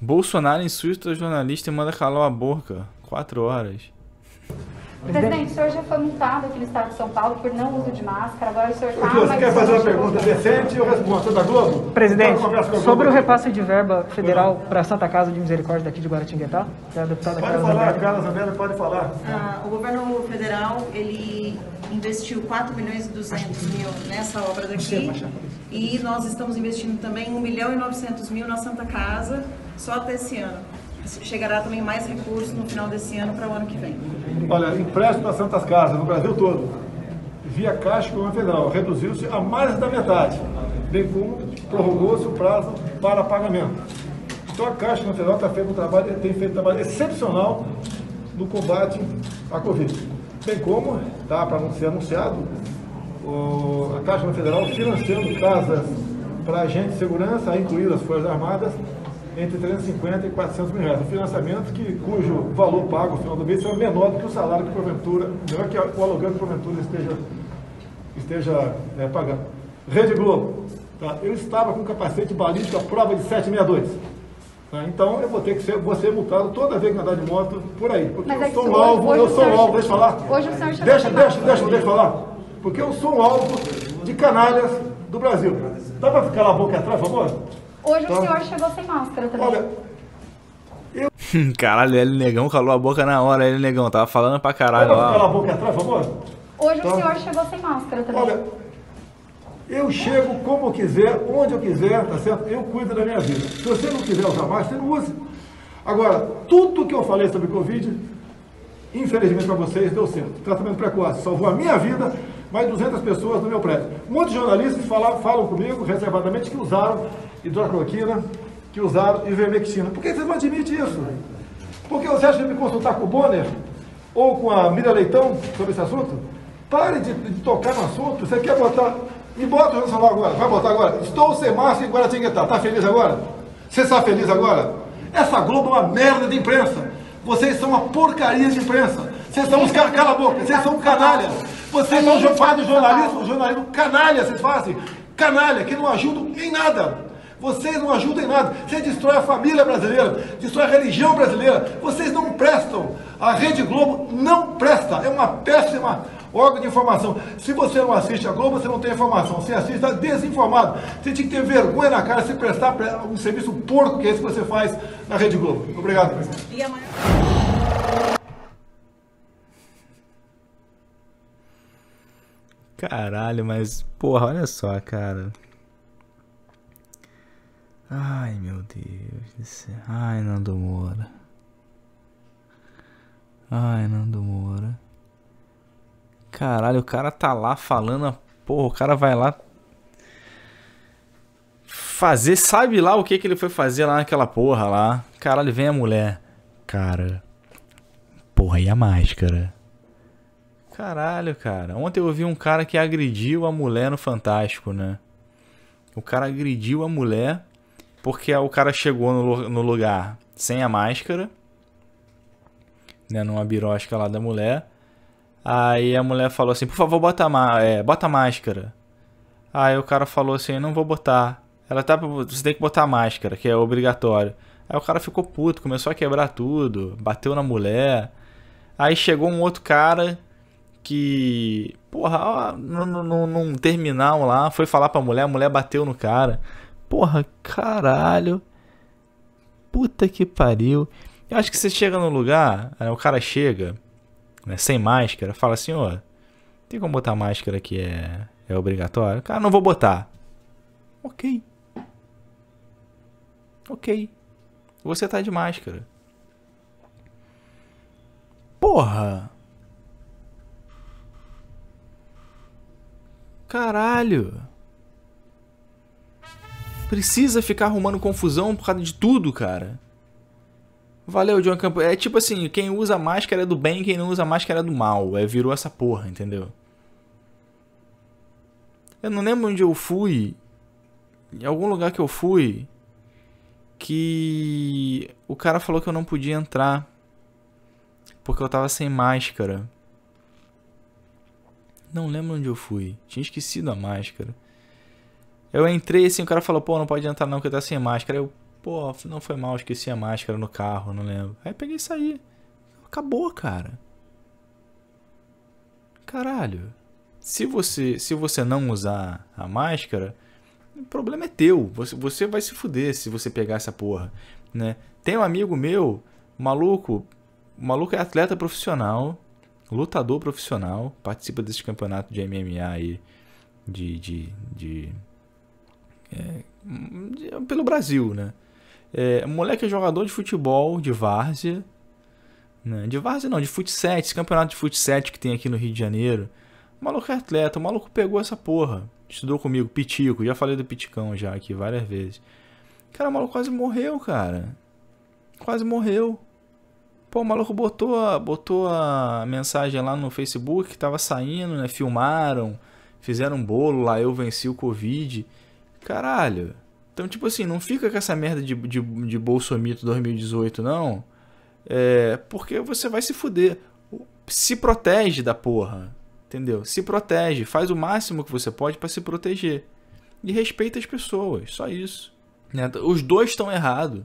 Bolsonaro insulta jornalista e manda calar a boca. Quatro horas. Presidente, o senhor já foi multado aqui no estado de São Paulo por não uso de máscara, agora o senhor está... Você quer fazer uma pergunta decente ou resposta da Globo? Presidente, sobre o repasse de verba federal para a Santa Casa de Misericórdia daqui de Guaratinguetá, é a deputada pode Carla falar, Carla Zambelli, pode falar. Ah, o governo federal, ele investiu 4 milhões e 200 mil nessa obra daqui, e nós estamos investindo também 1 milhão e 900 mil na Santa Casa, só até esse ano. Chegará também mais recursos no final desse ano para o ano que vem. Olha, empréstimo para Santas Casas no Brasil todo, via Caixa e Federal, reduziu-se a mais da metade, bem como prorrogou-se o prazo para pagamento. Então a Caixa Federal está feito um trabalho, tem feito um trabalho excepcional no combate à Covid. Bem como, tá, para ser anunciado, o, a Caixa Federal financiando casas para agentes de segurança, incluindo as Forças Armadas, entre 350 e 400 mil reais. Um financiamento que, cujo valor pago no final do mês é menor do que o salário que porventura, menor que o aluguel que porventura esteja, esteja é, pagando. Rede Globo, tá? eu estava com capacete balístico à prova de 762. Tá? Então eu vou ter que ser, vou ser multado toda vez que andar de moto por aí. Porque Mas eu é sou um alvo, eu sou um alvo, deixa eu falar. Hoje o senhor já deixa, deixa, deixa, deixa eu falar. Porque eu sou um alvo de canalhas do Brasil. Dá para ficar lá a boca atrás, por favor? Hoje o senhor chegou sem máscara também. Olha, hum, caralho, ele negão calou a boca na hora, ele negão. Tava falando pra caralho. cala a boca atrás, vamos Hoje o senhor chegou sem máscara também. Olha, eu chego como quiser, onde eu quiser, tá certo? Eu cuido da minha vida. Se você não quiser usar máscara, não use. Agora, tudo que eu falei sobre Covid, infelizmente para vocês, deu certo. Tratamento precoce salvou a minha vida, mais 200 pessoas no meu prédio. Muitos jornalistas falam, falam comigo, reservadamente, que usaram hidrocloquina, que usaram ivermectina. Por que vocês não admitem isso? Porque vocês acham de me consultar com o Bonner ou com a Mira Leitão sobre esse assunto? Pare de, de tocar no assunto. Você quer botar. E bota o Nacional agora. Vai botar agora. Estou sem máscara em Guaratinguetá. Está feliz agora? Você está feliz agora? Essa Globo é uma merda de imprensa. Vocês são uma porcaria de imprensa. Vocês são uns caras, cala a boca, vocês são canalhas. Vocês são fazem jornalismo, jornalismo canalha, vocês fazem. Canalha, que não ajudam em nada. Vocês não ajudam em nada. Vocês destrói a família brasileira, destrói a religião brasileira. Vocês não prestam. A Rede Globo não presta. É uma péssima órgão de informação. Se você não assiste a Globo, você não tem informação. Se assiste, está desinformado. Você tinha que ter vergonha na cara se prestar um serviço porco que é esse que você faz na Rede Globo. Obrigado, presidente. Caralho, mas porra, olha só, cara. Ai meu Deus do céu. Ai Nando Moura. Ai Nando Moura. Caralho, o cara tá lá falando. A... Porra, o cara vai lá. Fazer, sabe lá o que, que ele foi fazer lá naquela porra lá. Caralho, vem a mulher. Cara. Porra, e a máscara? Caralho, cara. Ontem eu vi um cara que agrediu a mulher no Fantástico, né? O cara agrediu a mulher porque o cara chegou no, no lugar sem a máscara, né, numa birosca lá da mulher. Aí a mulher falou assim, por favor, bota a, é, bota a máscara. Aí o cara falou assim, não vou botar. Ela tá, você tem que botar a máscara, que é obrigatório. Aí o cara ficou puto, começou a quebrar tudo, bateu na mulher. Aí chegou um outro cara que, porra, num terminal lá, foi falar pra mulher, a mulher bateu no cara porra, caralho. Puta que pariu. Eu acho que você chega num lugar, o cara chega, né, sem máscara, fala assim, ó, tem como botar máscara que é, é obrigatório? Cara, não vou botar. Ok. Ok. Você tá de máscara. Porra! Caralho! Precisa ficar arrumando confusão por causa de tudo, cara. Valeu, John Campo. É tipo assim, quem usa máscara é do bem, quem não usa máscara é do mal. É, virou essa porra, entendeu? Eu não lembro onde eu fui. Em algum lugar que eu fui. Que o cara falou que eu não podia entrar. Porque eu tava sem máscara. Não lembro onde eu fui. Tinha esquecido a máscara. Eu entrei assim, o cara falou, pô, não pode entrar não, que tá sem máscara. Eu, pô, não foi mal, esqueci a máscara no carro, não lembro. Aí peguei e saí. Acabou, cara. Caralho. Se você, se você não usar a máscara, o problema é teu. Você, você vai se fuder se você pegar essa porra, né? Tem um amigo meu, maluco, o maluco é atleta profissional, lutador profissional, participa desse campeonato de MMA aí, de, de, de pelo Brasil, né? É, moleque é jogador de futebol, de várzea. Né? De várzea não, de futsal, esse campeonato de futsal que tem aqui no Rio de Janeiro. O maluco é atleta, o maluco pegou essa porra. Estudou comigo, Pitico, já falei do Piticão já aqui várias vezes. Cara, o maluco quase morreu, cara. Quase morreu. Pô, o maluco botou a, botou a mensagem lá no Facebook que tava saindo, né? Filmaram, fizeram um bolo lá, eu venci o Covid. Caralho. Então, tipo assim, não fica com essa merda de, de, de Bolsomito 2018, não. É, porque você vai se fuder. Se protege da porra. Entendeu? Se protege. Faz o máximo que você pode para se proteger. E respeita as pessoas. Só isso. Né? Os dois estão errados.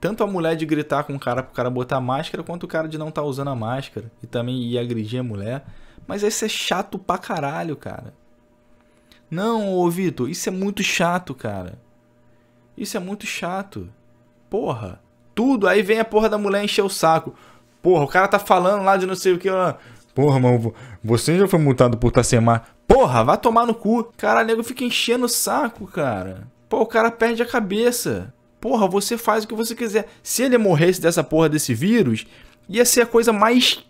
Tanto a mulher de gritar com o cara pro cara botar máscara, quanto o cara de não estar tá usando a máscara e também ir agredir a mulher. Mas isso é chato pra caralho, cara. Não, ô Vitor, isso é muito chato, cara. Isso é muito chato. Porra. Tudo. Aí vem a porra da mulher encher o saco. Porra, o cara tá falando lá de não sei o que. Ó. Porra, mano, você já foi multado por Tacemar. Tá porra, Vá tomar no cu. Cara, nego fica enchendo o saco, cara. Pô, o cara perde a cabeça. Porra, você faz o que você quiser. Se ele morresse dessa porra desse vírus, ia ser a coisa mais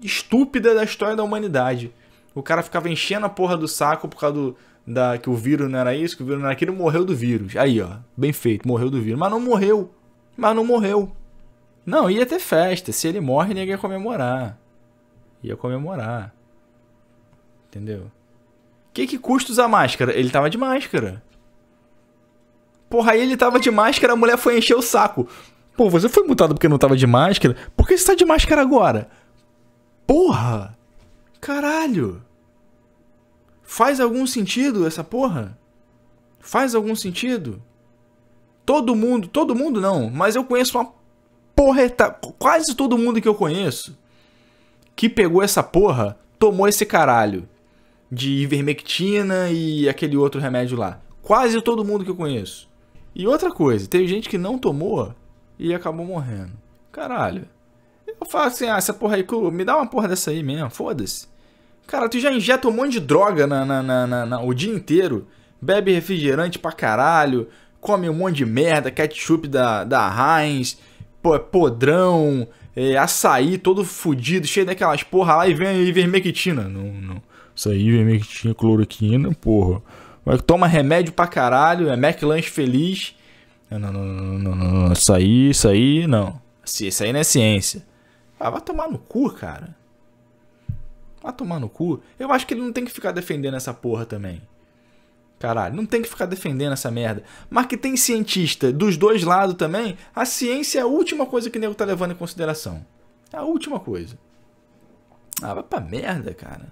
estúpida da história da humanidade. O cara ficava enchendo a porra do saco por causa do, da, que o vírus não era isso, que o vírus não era aquilo, morreu do vírus. Aí, ó, bem feito, morreu do vírus. Mas não morreu. Mas não morreu. Não, ia ter festa. Se ele morre, ninguém ia comemorar. Ia comemorar. Entendeu? Que que custa usar máscara? Ele tava de máscara. Porra, aí ele tava de máscara, a mulher foi encher o saco. Pô, você foi multado porque não tava de máscara? Por que você tá de máscara agora? Porra! Caralho! Faz algum sentido essa porra? Faz algum sentido? Todo mundo, todo mundo não, mas eu conheço uma porreta, quase todo mundo que eu conheço que pegou essa porra, tomou esse caralho de ivermectina e aquele outro remédio lá. Quase todo mundo que eu conheço. E outra coisa, tem gente que não tomou e acabou morrendo. Caralho. Eu falo assim, ah, essa porra aí, me dá uma porra dessa aí mesmo, foda-se. Cara, tu já injeta um monte de droga na, na, na, na, o dia inteiro, bebe refrigerante pra caralho, come um monte de merda, ketchup da, da Heinz, é podrão, é, açaí todo fudido, cheio daquelas porra lá e vem ivermectina. Não, não. Isso aí, ivermectina, cloroquina, porra. Mas toma remédio pra caralho, é McLanche feliz. Não, não, não, não, não, não, isso aí, isso aí, não. Isso aí não é ciência. Ah, vai tomar no cu, cara. Vai tomar no cu. Eu acho que ele não tem que ficar defendendo essa porra também. Caralho, não tem que ficar defendendo essa merda. Mas que tem cientista dos dois lados também, a ciência é a última coisa que o nego tá levando em consideração. É a última coisa. Ah, vai pra merda, cara.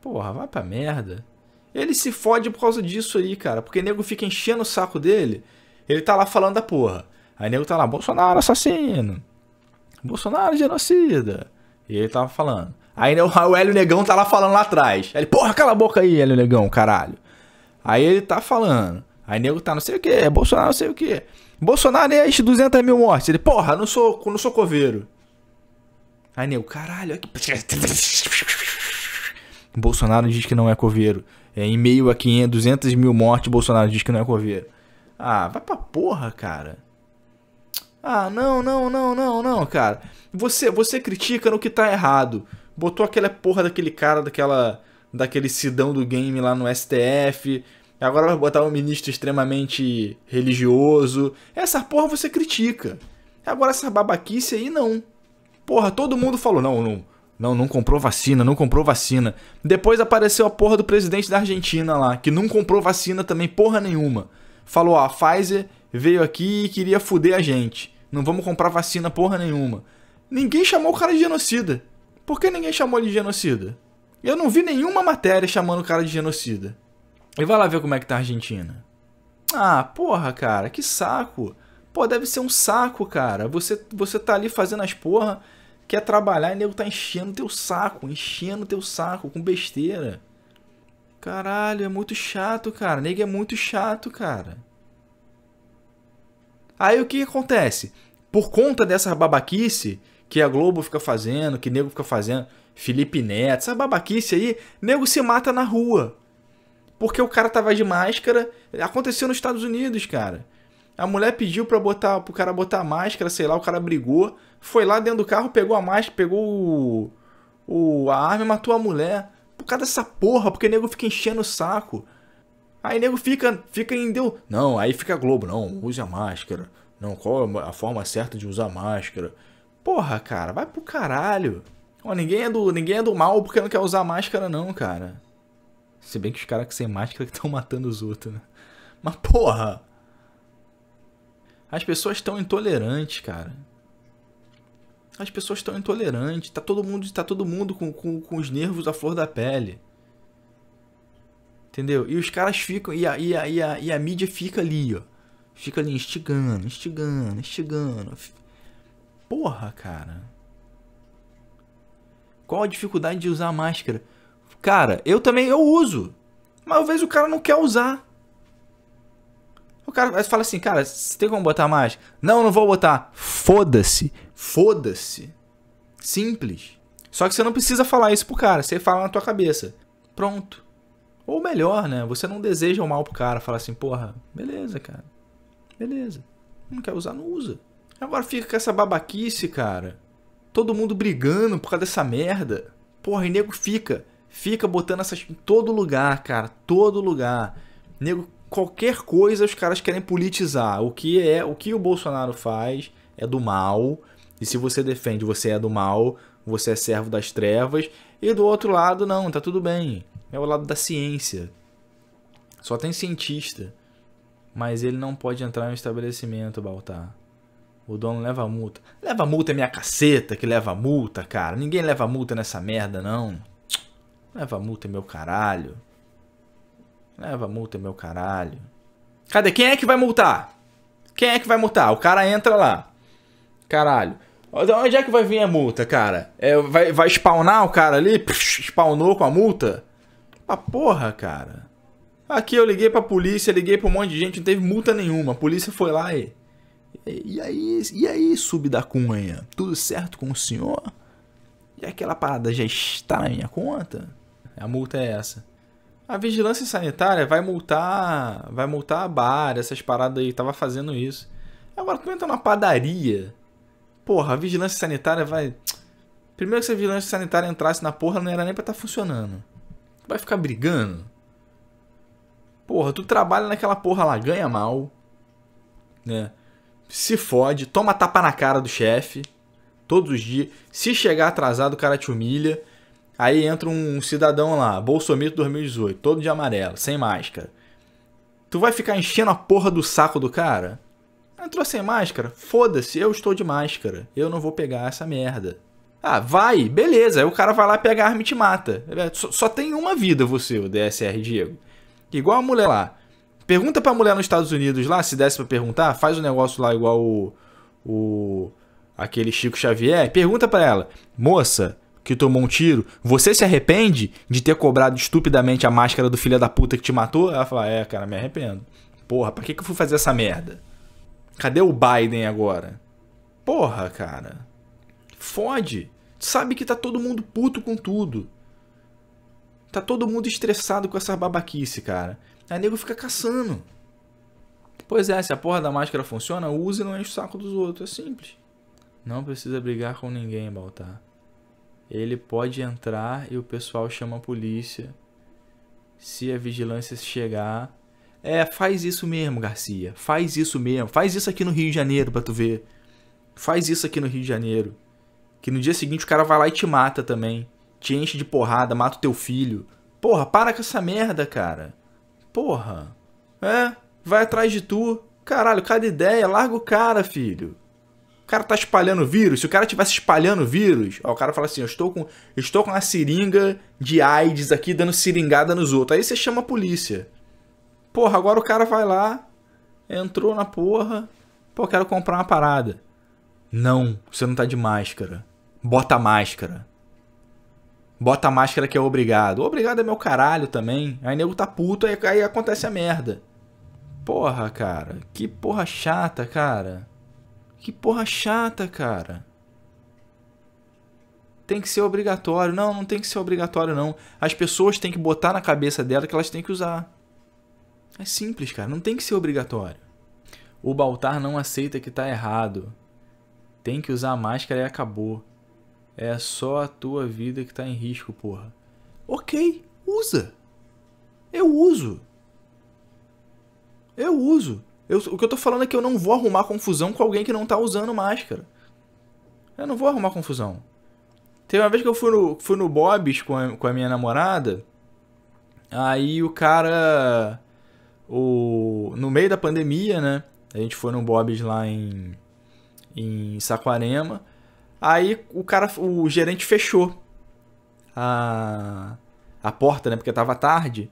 Porra, vai pra merda. Ele se fode por causa disso aí, cara. Porque o nego fica enchendo o saco dele. Ele tá lá falando da porra. Aí o nego tá lá, Bolsonaro assassino. Bolsonaro genocida. E ele tava falando. Aí né, o Hélio Negão tá lá falando lá atrás. Aí ele, porra, cala a boca aí, Hélio Negão, caralho. Aí ele tá falando. Aí nego tá não sei o que, Bolsonaro não sei o que. Bolsonaro é este 200 mil mortes. Ele, porra, não sou, não sou coveiro. Aí nego, caralho, aqui. Bolsonaro diz que não é coveiro. É, em meio a 500, 200 mil mortes, Bolsonaro diz que não é coveiro. Ah, vai pra porra, cara. Ah, não, não, não, não, não, cara. Você, você critica no que tá errado botou aquela porra daquele cara, daquela daquele sidão do game lá no STF. Agora vai botar um ministro extremamente religioso. Essa porra você critica. Agora essa babaquice aí não. Porra, todo mundo falou: não, não, não, não comprou vacina, não comprou vacina. Depois apareceu a porra do presidente da Argentina lá, que não comprou vacina também, porra nenhuma. Falou: ó, a Pfizer veio aqui e queria fuder a gente. Não vamos comprar vacina porra nenhuma. Ninguém chamou o cara de genocida por que ninguém chamou ele de genocida? Eu não vi nenhuma matéria chamando o cara de genocida. E vai lá ver como é que tá a Argentina. Ah, porra, cara, que saco. Pô, deve ser um saco, cara. Você, você tá ali fazendo as porra, quer trabalhar e nego tá enchendo teu saco, enchendo teu saco com besteira. Caralho, é muito chato, cara. Nego é muito chato, cara. Aí o que acontece? Por conta dessa babaquice, que a Globo fica fazendo, que nego fica fazendo, Felipe Neto, essa babaquice aí, nego se mata na rua. Porque o cara tava de máscara, aconteceu nos Estados Unidos, cara. A mulher pediu para botar, pro cara botar a máscara, sei lá, o cara brigou, foi lá dentro do carro, pegou a máscara, pegou o, o a arma e matou a mulher. Por causa dessa porra, porque nego fica enchendo o saco. Aí nego fica, fica em deu, não, aí fica Globo, não, use a máscara. Não, qual é a forma certa de usar máscara? Porra, cara, vai pro caralho. Ó, ninguém é do, ninguém é do mal porque não quer usar máscara não, cara. Se bem que os caras que sem máscara que estão matando os outros, né? Mas porra! As pessoas estão intolerantes, cara. As pessoas estão intolerantes. Tá todo mundo, tá todo mundo com, com, com os nervos à flor da pele. Entendeu? E os caras ficam. E a, e a, e a, e a mídia fica ali, ó. Fica ali instigando, instigando, instigando. Porra, cara. Qual a dificuldade de usar máscara? Cara, eu também eu uso. Mas às vezes o cara não quer usar. O cara fala assim, cara, você tem como botar máscara? Não, não vou botar. Foda-se. Foda-se. Simples. Só que você não precisa falar isso pro cara, você fala na tua cabeça. Pronto. Ou melhor, né? Você não deseja o mal pro cara, fala assim, porra, beleza, cara. Beleza. Não quer usar, não usa. Agora fica com essa babaquice, cara. Todo mundo brigando por causa dessa merda. Porra, e nego fica. Fica botando essas em todo lugar, cara. Todo lugar. Nego, qualquer coisa os caras querem politizar. O que é, o que o Bolsonaro faz é do mal. E se você defende, você é do mal, você é servo das trevas. E do outro lado, não, tá tudo bem. É o lado da ciência. Só tem cientista. Mas ele não pode entrar em um estabelecimento, Baltar. O dono leva multa. Leva multa é minha caceta que leva multa, cara. Ninguém leva multa nessa merda, não. Leva multa é meu caralho. Leva multa é meu caralho. Cadê? Quem é que vai multar? Quem é que vai multar? O cara entra lá. Caralho. Onde é que vai vir a multa, cara? É, vai, vai spawnar o cara ali? Psh, spawnou com a multa? A porra, cara. Aqui eu liguei pra polícia, liguei pra um monte de gente, não teve multa nenhuma. A polícia foi lá e. E aí, e aí, sub da cunha, tudo certo com o senhor? E aquela parada já está na minha conta? A multa é essa. A vigilância sanitária vai multar, vai multar a bar, essas paradas aí, tava fazendo isso. Agora tu entra na padaria. Porra, a vigilância sanitária vai Primeiro que se a vigilância sanitária entrasse na porra, não era nem pra estar tá funcionando. Tu vai ficar brigando? Porra, tu trabalha naquela porra lá, ganha mal. Né? se fode, toma tapa na cara do chefe, todos os dias. Se chegar atrasado, o cara te humilha. Aí entra um cidadão lá, Bolsomito 2018, todo de amarelo, sem máscara. Tu vai ficar enchendo a porra do saco do cara? Entrou sem máscara? Foda-se, eu estou de máscara. Eu não vou pegar essa merda. Ah, vai, beleza. Aí o cara vai lá pegar a arma e te mata. É, só, só tem uma vida você, o DSR Diego. Igual a mulher lá. Pergunta pra mulher nos Estados Unidos lá, se desse pra perguntar, faz o um negócio lá igual o, o aquele Chico Xavier, pergunta para ela: "Moça, que tomou um tiro, você se arrepende de ter cobrado estupidamente a máscara do filho da puta que te matou?" Ela fala: "É, cara, me arrependo. Porra, para que que eu fui fazer essa merda? Cadê o Biden agora?" Porra, cara. Fode. Sabe que tá todo mundo puto com tudo. Tá todo mundo estressado com essa babaquice, cara. Aí nego fica caçando. Pois é, se a porra da máscara funciona, use e não enche o saco dos outros. É simples. Não precisa brigar com ninguém, Baltar. Ele pode entrar e o pessoal chama a polícia. Se a vigilância chegar. É, faz isso mesmo, Garcia. Faz isso mesmo. Faz isso aqui no Rio de Janeiro pra tu ver. Faz isso aqui no Rio de Janeiro. Que no dia seguinte o cara vai lá e te mata também. Te enche de porrada, mata o teu filho. Porra, para com essa merda, cara. Porra. É, vai atrás de tu. Caralho, cada ideia, larga o cara, filho. O cara tá espalhando vírus. Se o cara tivesse espalhando vírus, ó, o cara fala assim: eu estou com, estou com uma seringa de AIDS aqui dando seringada nos outros. Aí você chama a polícia. Porra, agora o cara vai lá, entrou na porra. Pô, quero comprar uma parada. Não, você não tá de máscara. Bota a máscara. Bota a máscara que é obrigado. Obrigado é meu caralho também. Aí nego tá puto, aí, aí acontece a merda. Porra, cara. Que porra chata, cara. Que porra chata, cara. Tem que ser obrigatório. Não, não tem que ser obrigatório, não. As pessoas têm que botar na cabeça dela que elas têm que usar. É simples, cara. Não tem que ser obrigatório. O Baltar não aceita que tá errado. Tem que usar a máscara e acabou. É só a tua vida que tá em risco, porra. Ok, usa. Eu uso. Eu uso. Eu, o que eu tô falando é que eu não vou arrumar confusão com alguém que não tá usando máscara. Eu não vou arrumar confusão. Teve uma vez que eu fui no, fui no Bob's com a, com a minha namorada. Aí o cara. O, no meio da pandemia, né? A gente foi no Bob's lá em, em Saquarema. Aí o cara, o gerente fechou a, a porta, né? Porque tava tarde.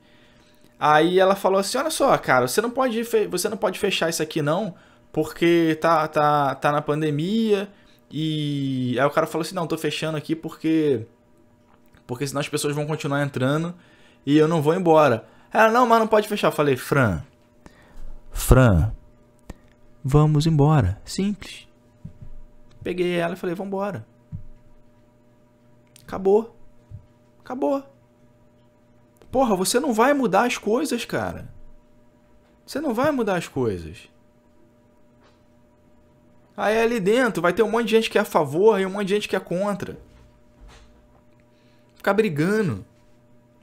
Aí ela falou assim: "Olha só, cara, você não pode, você não pode fechar isso aqui não, porque tá tá tá na pandemia". E aí o cara falou assim: "Não, tô fechando aqui porque porque senão as pessoas vão continuar entrando e eu não vou embora". Ela: "Não, mas não pode fechar". Eu falei: "Fran, Fran, vamos embora. Simples. Peguei ela e falei, vambora. Acabou. Acabou. Porra, você não vai mudar as coisas, cara. Você não vai mudar as coisas. Aí ali dentro vai ter um monte de gente que é a favor e um monte de gente que é contra. Ficar brigando.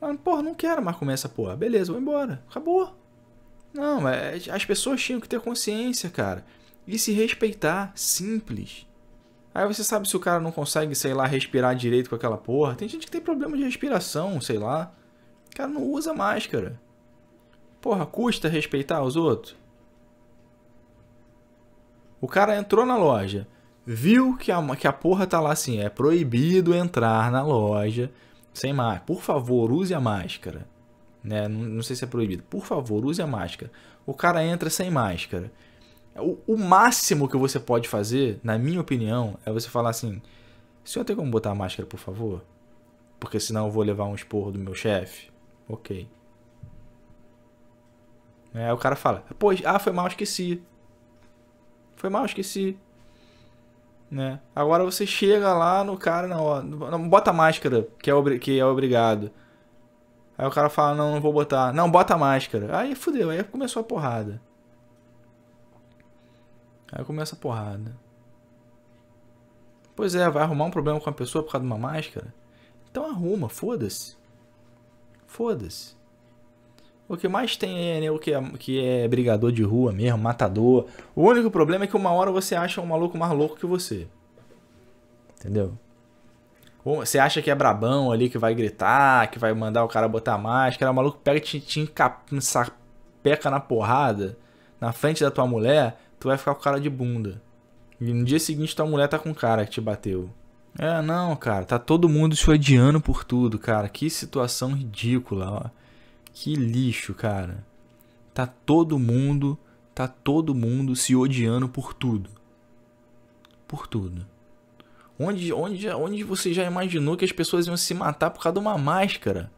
Ah, porra, não quero mais comer essa porra. Beleza, vou embora. Acabou. Não, é, as pessoas tinham que ter consciência, cara. E se respeitar. Simples. Aí você sabe se o cara não consegue, sei lá, respirar direito com aquela porra. Tem gente que tem problema de respiração, sei lá. O cara não usa máscara. Porra, custa respeitar os outros? O cara entrou na loja, viu que a, que a porra tá lá assim, é proibido entrar na loja sem máscara. Por favor, use a máscara. Né? Não, não sei se é proibido. Por favor, use a máscara. O cara entra sem máscara. O, o, máximo que você pode fazer, na minha opinião, é você falar assim: o senhor tem como botar a máscara, por favor? Porque senão eu vou levar um esporro do meu chefe. Ok. Né, aí o cara fala: pois, ah, foi mal, esqueci. Foi mal, esqueci. Né? Agora você chega lá no cara, não, não bota a máscara, que é, que é obrigado. Aí o cara fala: não, não vou botar. Não, bota a máscara. Aí fudeu, aí começou a porrada. Aí começa a porrada. Pois é, vai arrumar um problema com a pessoa por causa de uma máscara? Então arruma, foda-se. Foda-se. O que mais tem é né, o que é, que é brigador de rua mesmo, matador. O único problema é que uma hora você acha um maluco mais louco que você. Entendeu? você acha que é brabão ali, que vai gritar, que vai mandar o cara botar máscara. O maluco pega e te, te encapeca na porrada na frente da tua mulher tu vai ficar com cara de bunda. E no dia seguinte tua mulher tá com cara que te bateu. É, não, cara, tá todo mundo se odiando por tudo, cara. Que situação ridícula, ó. Que lixo, cara. Tá todo mundo, tá todo mundo se odiando por tudo. Por tudo. Onde, onde, onde você já imaginou que as pessoas iam se matar por causa de uma máscara?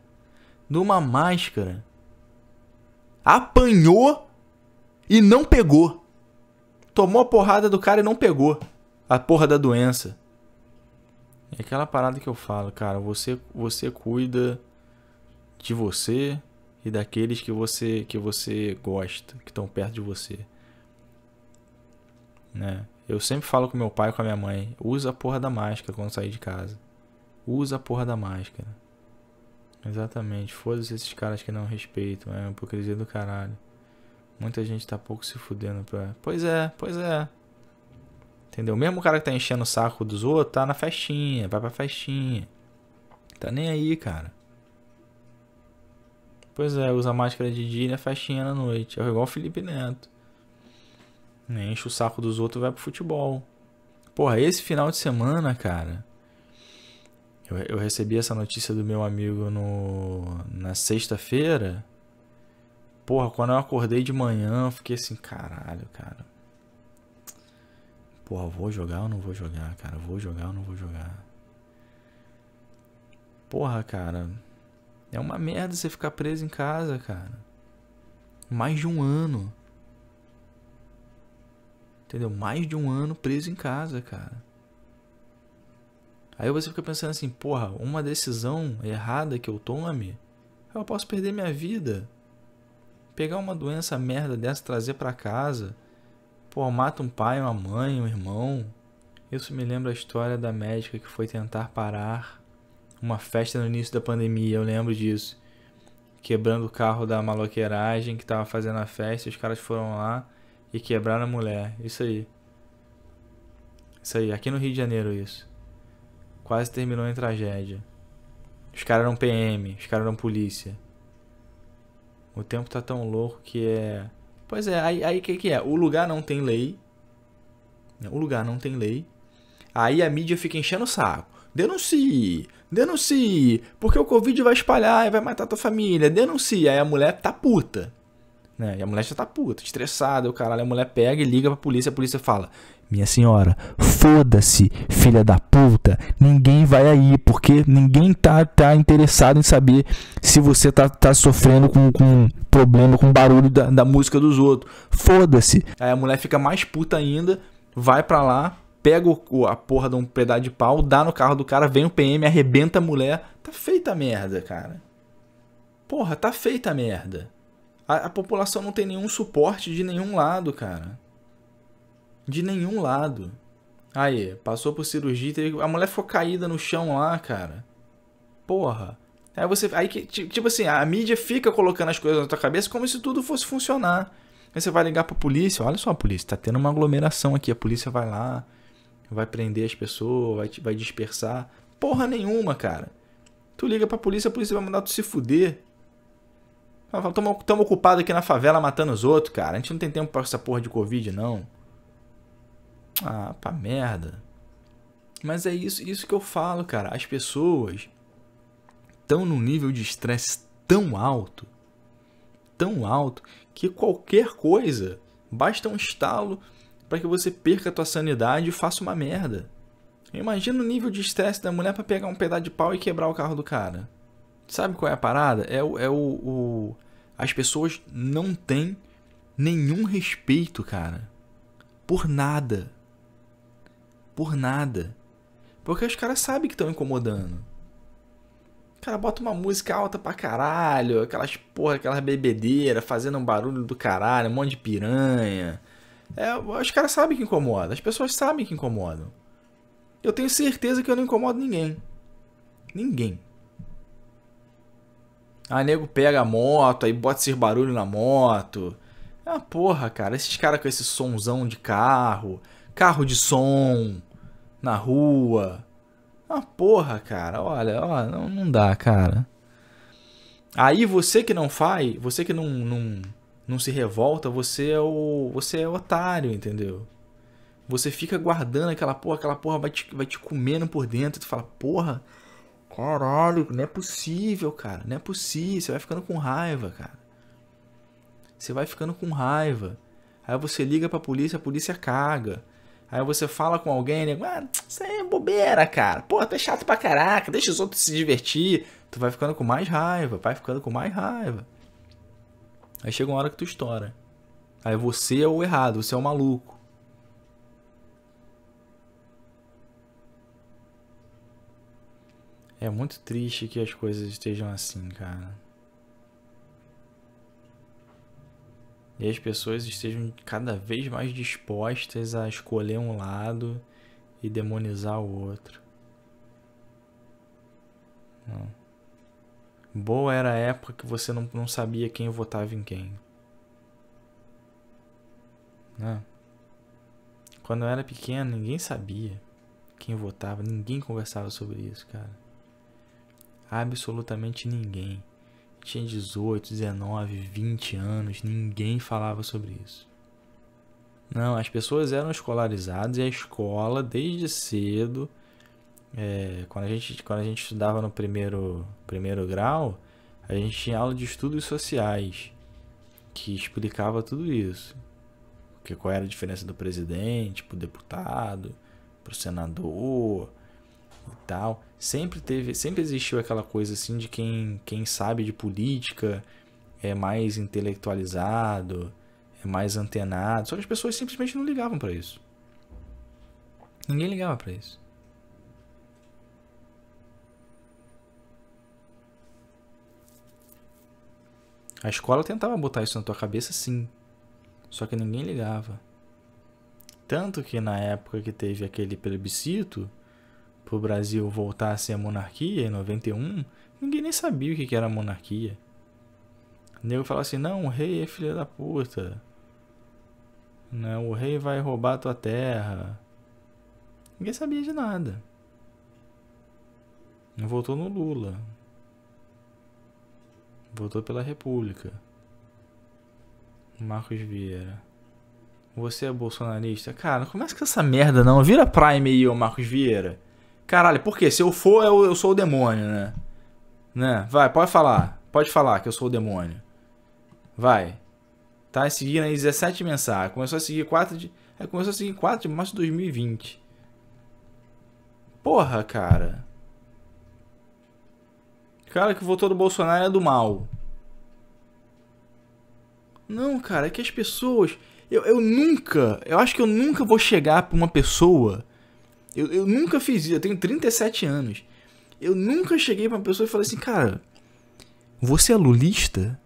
De uma máscara. Apanhou e não pegou tomou a porrada do cara e não pegou a porra da doença. É aquela parada que eu falo, cara. Você, você cuida de você e daqueles que você que você gosta, que estão perto de você. Né? Eu sempre falo com meu pai e com a minha mãe, usa a porra da máscara quando sair de casa. Usa a porra da máscara. Exatamente, foda-se esses caras que não respeitam, é uma hipocrisia do caralho. Muita gente tá pouco se fudendo pra. Pois é, pois é. Entendeu? Mesmo o cara que tá enchendo o saco dos outros, tá na festinha, vai pra festinha. Tá nem aí, cara. Pois é, usa máscara de dia e na festinha na noite. É igual o Felipe Neto. Enche o saco dos outros e vai pro futebol. Porra, esse final de semana, cara. Eu, eu recebi essa notícia do meu amigo no, na sexta-feira. Porra, quando eu acordei de manhã, eu fiquei assim, caralho, cara. Porra, vou jogar ou não vou jogar, cara? Vou jogar ou não vou jogar? Porra, cara. É uma merda você ficar preso em casa, cara. Mais de um ano. Entendeu? Mais de um ano preso em casa, cara. Aí você fica pensando assim, porra, uma decisão errada que eu tome, eu posso perder minha vida. Pegar uma doença merda dessa, trazer para casa. Pô, mata um pai, uma mãe, um irmão. Isso me lembra a história da médica que foi tentar parar uma festa no início da pandemia, eu lembro disso. Quebrando o carro da maloqueiragem que tava fazendo a festa, os caras foram lá e quebraram a mulher. Isso aí. Isso aí, aqui no Rio de Janeiro isso. Quase terminou em tragédia. Os caras eram PM, os caras eram polícia. O tempo tá tão louco que é. Pois é, aí o que, que é? O lugar não tem lei. O lugar não tem lei. Aí a mídia fica enchendo o saco. Denuncie! Denuncie! Porque o Covid vai espalhar e vai matar tua família. Denuncie! Aí a mulher tá puta. Né? E a mulher já tá puta, estressada, o caralho. A mulher pega e liga pra polícia, a polícia fala: Minha senhora, foda-se, filha da puta, ninguém vai aí, porque ninguém tá, tá interessado em saber se você tá, tá sofrendo com, com problema, com barulho da, da música dos outros. Foda-se. Aí a mulher fica mais puta ainda, vai pra lá, pega o, a porra de um pedaço de pau, dá no carro do cara, vem o PM, arrebenta a mulher. Tá feita a merda, cara. Porra, tá feita a merda. A, a população não tem nenhum suporte de nenhum lado, cara. De nenhum lado. Aí, passou por cirurgia, teve... a mulher ficou caída no chão lá, cara. Porra. Aí você. Aí que. Tipo assim, a mídia fica colocando as coisas na tua cabeça como se tudo fosse funcionar. Aí você vai ligar pra polícia, olha só a polícia, tá tendo uma aglomeração aqui, a polícia vai lá, vai prender as pessoas, vai, vai dispersar. Porra nenhuma, cara. Tu liga pra polícia, a polícia vai mandar tu se fuder. Estamos ocupados aqui na favela matando os outros, cara. A gente não tem tempo pra essa porra de Covid, não. Ah, pra merda. Mas é isso, isso que eu falo, cara. As pessoas estão num nível de estresse tão alto, tão alto, que qualquer coisa basta um estalo para que você perca a tua sanidade e faça uma merda. Imagina o nível de estresse da mulher para pegar um pedaço de pau e quebrar o carro do cara. Sabe qual é a parada? É o, é o, o, as pessoas não têm nenhum respeito, cara. Por nada. Por nada. Porque os caras sabem que estão incomodando. Cara, bota uma música alta pra caralho, aquelas porra, aquelas bebedeira, fazendo um barulho do caralho, um monte de piranha. É, os caras sabem que incomoda, as pessoas sabem que incomodam. Eu tenho certeza que eu não incomodo ninguém. Ninguém. A ah, nego pega a moto, aí bota esses barulhos na moto. É uma porra, cara. Esses caras com esse somzão de carro, carro de som na rua. É uma porra, cara. Olha, ó, não, não dá, cara. Aí você que não faz, você que não, não, não se revolta, você é o você é o otário, entendeu? Você fica guardando aquela porra, aquela porra vai te, vai te comendo por dentro. Tu fala, porra, Caralho, não é possível, cara. Não é possível. Você vai ficando com raiva, cara. Você vai ficando com raiva. Aí você liga pra polícia, a polícia caga. Aí você fala com alguém, né? Ah, isso aí é bobeira, cara. Pô, tá chato pra caraca, deixa os outros se divertir. Tu vai ficando com mais raiva, vai ficando com mais raiva. Aí chega uma hora que tu estoura. Aí você é o errado, você é o maluco. É muito triste que as coisas estejam assim, cara. E as pessoas estejam cada vez mais dispostas a escolher um lado e demonizar o outro. Não. Boa era a época que você não, não sabia quem votava em quem. Não. Né? Quando eu era pequeno, ninguém sabia quem votava, ninguém conversava sobre isso, cara absolutamente ninguém. Tinha 18, 19, 20 anos, ninguém falava sobre isso. Não, as pessoas eram escolarizadas e a escola, desde cedo, é, quando, a gente, quando a gente estudava no primeiro, primeiro grau, a gente tinha aula de estudos sociais que explicava tudo isso. porque qual era a diferença do presidente para o deputado, pro senador, e tal. Sempre teve, sempre existiu aquela coisa assim de quem, quem sabe de política é mais intelectualizado, é mais antenado. Só que as pessoas simplesmente não ligavam para isso. Ninguém ligava para isso. A escola tentava botar isso na tua cabeça, sim. Só que ninguém ligava. Tanto que na época que teve aquele plebiscito, o Brasil voltasse a monarquia em 91, ninguém nem sabia o que era monarquia. O nego falava assim, não, o rei é filho da puta. Não, né, o rei vai roubar a tua terra. Ninguém sabia de nada. Votou no Lula. Votou pela República. Marcos Vieira. Você é bolsonarista? Cara, não começa com essa merda não. Vira Prime aí, ô Marcos Vieira. Caralho, por quê? Se eu for, eu, eu sou o demônio, né? Né? Vai, pode falar. Pode falar que eu sou o demônio. Vai. Tá seguindo aí 17 mensagens. Começou a seguir 4 de... É, começou a seguir 4 de março de 2020. Porra, cara. O cara que votou do Bolsonaro é do mal. Não, cara, é que as pessoas... Eu, eu nunca... Eu acho que eu nunca vou chegar pra uma pessoa eu, eu nunca fiz isso, eu tenho 37 anos. Eu nunca cheguei pra uma pessoa e falei assim, cara, você é lulista?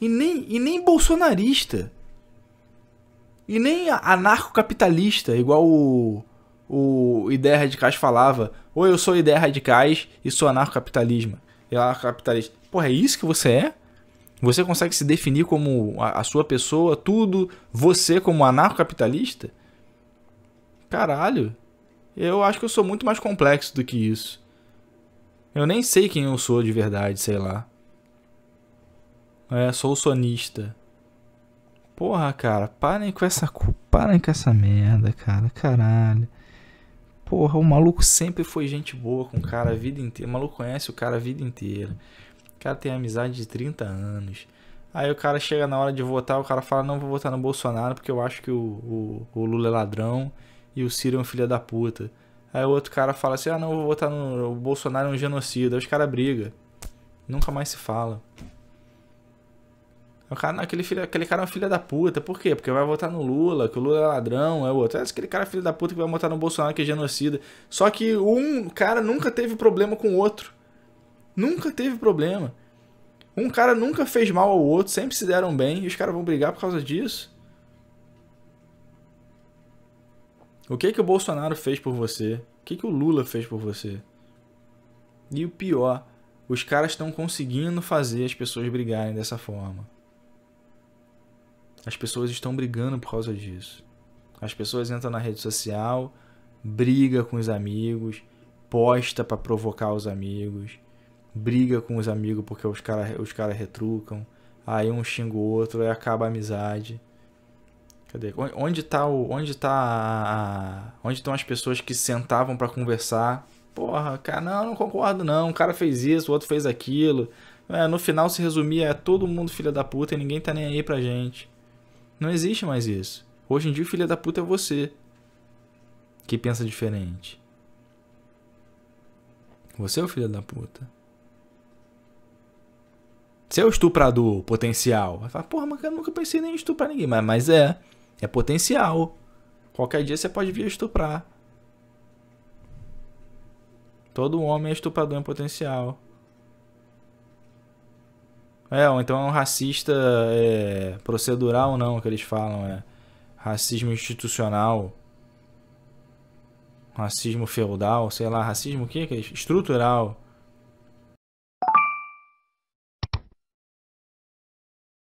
E nem, e nem bolsonarista. E nem anarcocapitalista, igual o, o Ideia Radicais falava. Ou eu sou Ideia Radicais e sou anarcocapitalismo. E anarcocapitalista. Porra, é isso que você é? Você consegue se definir como a, a sua pessoa, tudo, você como anarcocapitalista? Caralho. Eu acho que eu sou muito mais complexo do que isso. Eu nem sei quem eu sou de verdade, sei lá. É, sou sonista. Porra, cara, parem com essa parem com essa merda, cara, caralho. Porra, o maluco sempre foi gente boa com o cara a vida inteira. O maluco conhece o cara a vida inteira. O cara tem amizade de 30 anos. Aí o cara chega na hora de votar, o cara fala, não vou votar no Bolsonaro porque eu acho que o, o, o Lula é ladrão e o Ciro é um filho da puta. Aí o outro cara fala assim: ah, não, vou votar no. O Bolsonaro é um genocida. Aí os caras brigam. Nunca mais se fala. O cara, não, aquele, filho, aquele cara é um filho da puta. Por quê? Porque vai votar no Lula, que o Lula é ladrão, é o outro. É aquele cara é filho da puta que vai votar no Bolsonaro, que é genocida. Só que um cara nunca teve problema com o outro. Nunca teve problema. Um cara nunca fez mal ao outro, sempre se deram bem, e os caras vão brigar por causa disso. O que que o Bolsonaro fez por você? O que que o Lula fez por você? E o pior, os caras estão conseguindo fazer as pessoas brigarem dessa forma. As pessoas estão brigando por causa disso. As pessoas entram na rede social, briga com os amigos, posta para provocar os amigos, briga com os amigos porque os caras os cara retrucam, aí um xinga o outro, aí acaba a amizade. Cadê? Onde tá o. Onde tá. A... Onde estão as pessoas que sentavam para conversar? Porra, cara, não, não concordo não. Um cara fez isso, o outro fez aquilo. É, no final se resumia é todo mundo filha da puta e ninguém tá nem aí pra gente. Não existe mais isso. Hoje em dia, filha da puta é você que pensa diferente. Você é o filho da puta. É o estuprador potencial. Vai falar, porra, mas eu nunca pensei nem em estuprar ninguém. Mas, mas é. É potencial. Qualquer dia você pode vir estuprar. Todo homem é estuprador em potencial. É, ou então é um racista é, procedural, não, que eles falam, é. Racismo institucional. Racismo feudal, sei lá, racismo o que? É estrutural.